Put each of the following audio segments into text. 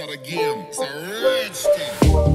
not a game, it's a rage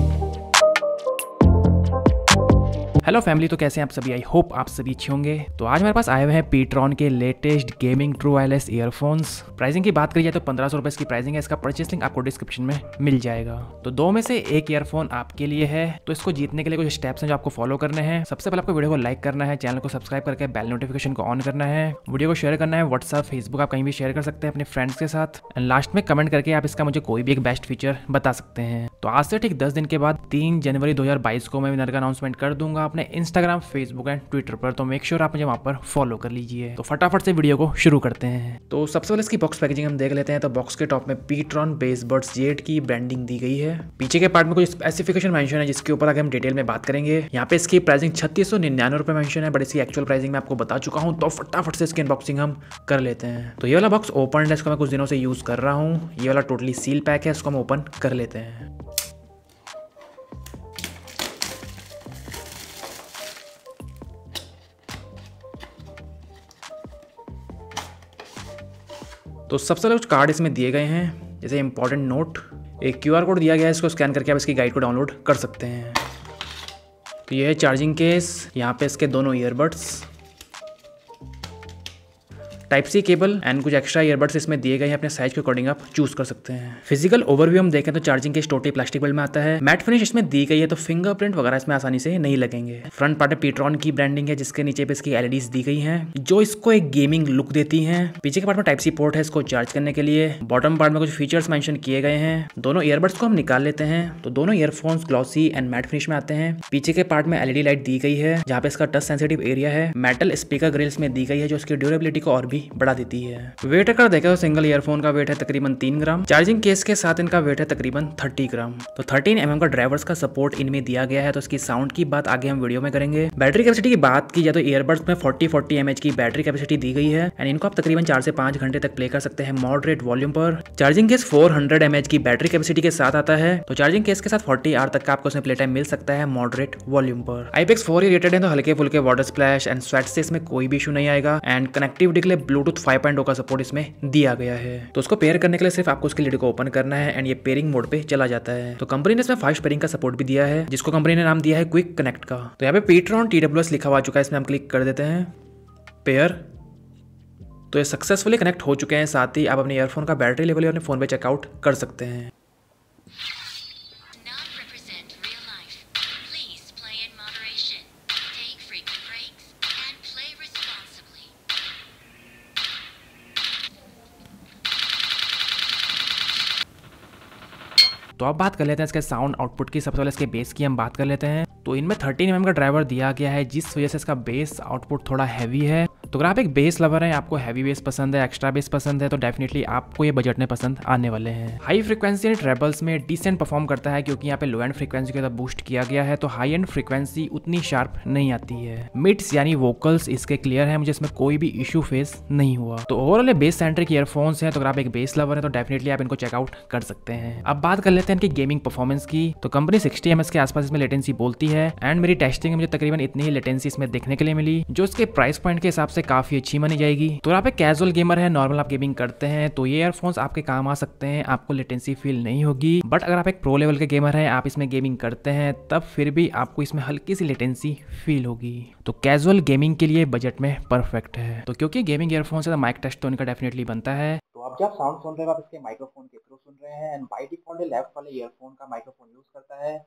hello family तो कैसे हैं आप सभी आई होप आप सभी अच्छे होंगे तो आज हमारे पास आए हुए हैं पीट्रॉन के latest gaming true wireless earphones pricing की बात करी जाए तो पंद्रह सौ की प्राइसिंग है इसका परचेस लिंक आपको डिस्क्रिप्शन में मिल जाएगा तो दो में से एक ईयरफोन आपके लिए है तो इसको जीतने के लिए कुछ स्टेप्स हैं जो आपको फॉलो करने हैं सबसे पहले आपको वीडियो को लाइक करना है चैनल को सब्सक्राइब करके बेल नोटिफिकेशन को ऑन करना है वीडियो को शेयर करना है व्हाट्सअप फेसबुक आप कहीं भी शेयर कर सकते हैं अपने फ्रेंड्स के साथ एंड लास्ट में कमेंट करके आप इसका मुझे कोई भी एक बेस्ट फीचर बता सकते हैं तो आज से ठीक दस दिन के बाद तीन जनवरी दो को मैं विनर का अनाउंसमेंट कर दूंगा अपने इंस्टाग्राम फेसबुक एंड ट्विटर पर तो मेक श्योर आप मुझे वहाँ पर फॉलो कर लीजिए तो फटाफट से वीडियो को शुरू करते हैं तो सबसे पहले इसकी बॉक्स पैकेजिंग हम देख लेते हैं तो बॉक्स के टॉप में पीट्रॉन बर्ड्स जेट की ब्रांडिंग दी गई है पीछे के पार्ट में कुछ स्पेसिफिकेशन मेंशन है जिसके ऊपर आगे हम डिटेल में बात करेंगे यहाँ पे इसकी प्राइसिंग छत्तीस सौ निन्यानवे रुपये मेंशन है बट इसकी एक्चुअल प्राइसिंग मैं आपको बता चुका हूँ तो फटाफट से इसकी अनबॉक्सिंग हम कर लेते हैं तो ये वाला बॉक्स ओपन है इसको मैं कुछ दिनों से यूज़ कर रहा हूँ ये वाला टोटली सील पैक है इसको हम ओपन कर लेते हैं तो सबसे पहले कुछ कार्ड इसमें दिए गए हैं जैसे इंपॉर्टेंट नोट एक क्यू कोड दिया गया है इसको स्कैन करके आप इसकी गाइड को डाउनलोड कर सकते हैं तो ये है चार्जिंग केस यहाँ पे इसके दोनों earbuds type C cable and कुछ एक्स्ट्रा ईयरबड्स इसमें दिए गए हैं अपने साइज के अकॉर्डिंग आप चूज कर सकते हैं फिजिकल ओवरव्यू हम देखें तो चार्जिंग के टोटी प्लास्टिक बेल्ट में आता है मैट फिनिश इसमें दी गई है तो फिंगरप्रिंट वगैरह इसमें आसानी से नहीं लगेंगे फ्रंट पार्ट पीट्रॉन की ब्रांडिंग है जिसके नीचे पे इसकी एलईडीज दी गई है जो इसको एक गेमिंग लुक देती है पीछे के पार्ट में टाइप सी पोर्ट है इसको चार्ज करने के लिए बॉटम पार्ट में कुछ फीचर्स मैंशन किए गए हैं दोनों ईयरबड्स को हम निकाल लेते हैं तो दोनों earphones glossy and matte finish में आते हैं पीछे के पार्ट में एलईडी लाइट दी गई है जहाँ पे इसका टच सेंसिटिव एरिया है मेटल स्पीकर ग्रिल्स में दी गई है जो इसकी ड्यूरेबिलिटी को और भी बढ़ा देती है वेट अगर देखें तो सिंगल ईयरफोन का वेट है तकरीबन तीन ग्राम चार्जिंग केस के साथ इनका वेट है तकरीबन थर्टी ग्राम तो थर्टीन एम का ड्राइवर्स का सपोर्ट इनमें दिया गया है तो इसकी साउंड की बात आगे हम वीडियो में करेंगे बैटरी कैपेसिटी की बात की जाए तो ईयरबड्स में फोर्टी फोर्टी एम की बैटरी कैपेसिटी दी गई है एंड इनको आप तकरीबन चार से पांच घंटे तक प्ले कर सकते हैं मॉडरेट वॉल्यूम पर चार्जिंग केस फोर हंड्रेड की बैटरी कैपेसिटी के साथ आता है तो चार्जिंग केस के साथ फोर्टी आर तक का आपको इसमें प्ले टाइम मिल सकता है मॉडरेट वॉल्यूम पर आईपेक्स फोर ही रेटेड है तो हल्के फुल्के वाटर स्प्लैश एंड स्वेट से इसमें कोई भी इशू नहीं आएगा एंड कनेक्टिविटी के लिए ब्लूटूथ फाइव पॉइंट का सपोर्ट इसमें दिया गया है तो उसको पेयर करने के लिए सिर्फ आपको उसके लीड को ओपन करना है एंड ये पेयरिंग मोड पे चला जाता है तो कंपनी ने इसमें फास्ट पेयरिंग का सपोर्ट भी दिया है जिसको कंपनी ने नाम दिया है क्विक कनेक्ट का तो यहाँ पे पेट्रॉन टी लिखा हुआ चुका है इसमें हम क्लिक कर देते हैं पेयर तो ये सक्सेसफुली कनेक्ट हो चुके हैं साथ ही आप अपने ईयरफोन का बैटरी लेवल अपने फ़ोन पे चेकआउट कर सकते हैं तो अब बात कर लेते हैं इसके साउंड आउटपुट की सबसे पहले इसके बेस की हम बात कर लेते हैं तो इनमें थर्टीन एम का ड्राइवर दिया गया है जिस वजह से इसका बेस आउटपुट थोड़ा हैवी है तो अगर आप एक बेस लवर हैं आपको हैवी बेस पसंद है एक्स्ट्रा बेस पसंद है तो डेफिनेटली आपको ये बजट में पसंद आने वाले हैं हाई फ्रीक्वेंसी एंड ट्रेबल्स में डिसेंट परफॉर्म करता है क्योंकि यहाँ पे लो एंड फ्रीक्वेंसी के साथ बूस्ट किया गया है तो हाई एंड फ्रीक्वेंसी उतनी शार्प नहीं आती है मिट्स यानी वोकल्स इसके क्लियर है मुझे इसमें कोई भी इशू फेस नहीं हुआ तो ओवरऑल बेस सेंट्रिक ईयरफोन्स है तो अगर आप एक बेस लवर है तो डेफिनेटली आप इनको चेकआउट कर सकते हैं अब बात कर लेते लेते हैं इनकी गेमिंग परफॉर्मेंस की तो कंपनी सिक्सटी एम के आसपास इसमें लेटेंसी बोलती है एंड मेरी टेस्टिंग में मुझे तकरीबन इतनी ही लेटेंसी इसमें देखने के लिए मिली जो इसके प्राइस पॉइंट के हिसाब से काफी अच्छी मानी जाएगी तो आप एक कैजुअल गेमर है नॉर्मल आप गेमिंग करते हैं तो ये एयरफोन्स आपके काम आ सकते हैं आपको लेटेंसी फील नहीं होगी बट अगर आप एक प्रो लेवल के गेमर है आप इसमें गेमिंग करते हैं तब फिर भी आपको इसमें हल्की सी लेटेंसी फील होगी तो कैजुअल गेमिंग के लिए बजट में परफेक्ट है तो क्योंकि गेमिंग एयरफोन से माइक टेस्ट तो इनका तो डेफिनेटली बनता है तो आप जब साउंड सुन रहे हो आप इसके माइक्रोफोन के थ्रू रहे हैं एंड बाई डिफॉल्ट लेफ्ट वाले ईयरफोन का माइक्रोफोन यूज़ करता है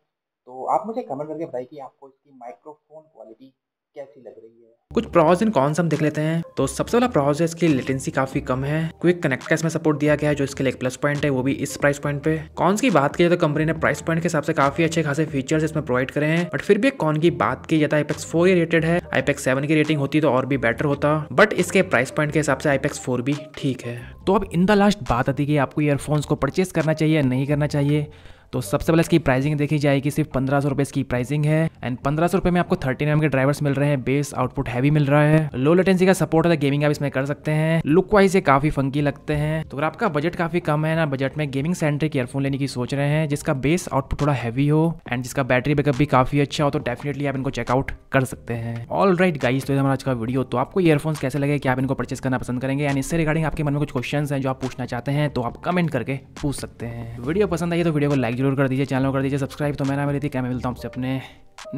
तो आप मुझे कमेंट करके बताइए कि आपको इसकी माइक्रोफोन क्वालिटी कैसी लग रही है कुछ प्रॉज इन कॉन्स हम देख लेते हैं तो सबसे पहला प्रॉज है इसकी लेटेंसी काफी कम है क्विक कनेक्ट का इसमें सपोर्ट दिया गया है जो इसके लिए एक प्लस पॉइंट है वो भी इस प्राइस पॉइंट पे कॉन्स की बात की जाए तो कंपनी ने प्राइस पॉइंट के हिसाब से काफी अच्छे खासे फीचर्स इसमें प्रोवाइड करे हैं बट फिर भी कॉन की बात की जाए तो आईपेक्स फोर ही रेटेड है आईपेक्स सेवन की रेटिंग होती तो और भी बेटर होता बट इसके प्राइस पॉइंट के हिसाब से आईपेक्स फोर भी ठीक है तो अब इन द लास्ट बात आती है आपको ईयरफोन्स को परचेस करना चाहिए या नहीं करना चाहिए तो सबसे पहले इसकी प्राइसिंग देखी जाएगी सिर्फ पंद्रह सौ रुपए इसकी प्राइसिंग है एंड पंद्रह सौ रुपए में आपको थर्टीन एम के ड्राइवर्स मिल रहे हैं बेस आउटपुट हैवी मिल रहा है लो लेटेंसी का सपोर्ट है गेमिंग आप इसमें कर सकते हैं लुक वाइज ये काफी फंकी लगते हैं तो अगर आपका बजट काफी कम है ना बजट में गेमिंग सेंट्रिक ईयरफोन लेने की सोच रहे हैं जिसका बेस आउटपुट थोड़ा हैवी हो एंड जिसका बैटरी बैकअप भी काफी अच्छा हो तो डेफिनेटली आप इनको चेकआउट कर सकते हैं ऑल राइट गाइज तो हमारा आज का वीडियो तो आपको ईयरफोन कैसे लगे कि आप इनको परचेस करना पसंद करेंगे एंड इससे रिगार्डिंग आपके मन में कुछ क्वेश्चन है जो आप पूछना चाहते हैं तो आप कमेंट करके पूछ सकते हैं वीडियो पसंद आई तो वीडियो को लाइक जरूर कर दीजिए चैनल कर दीजिए सब्सक्राइब तो मैं ना मिली थी क्या मैं मिलता हूँ आपसे अपने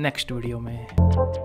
नेक्स्ट वीडियो में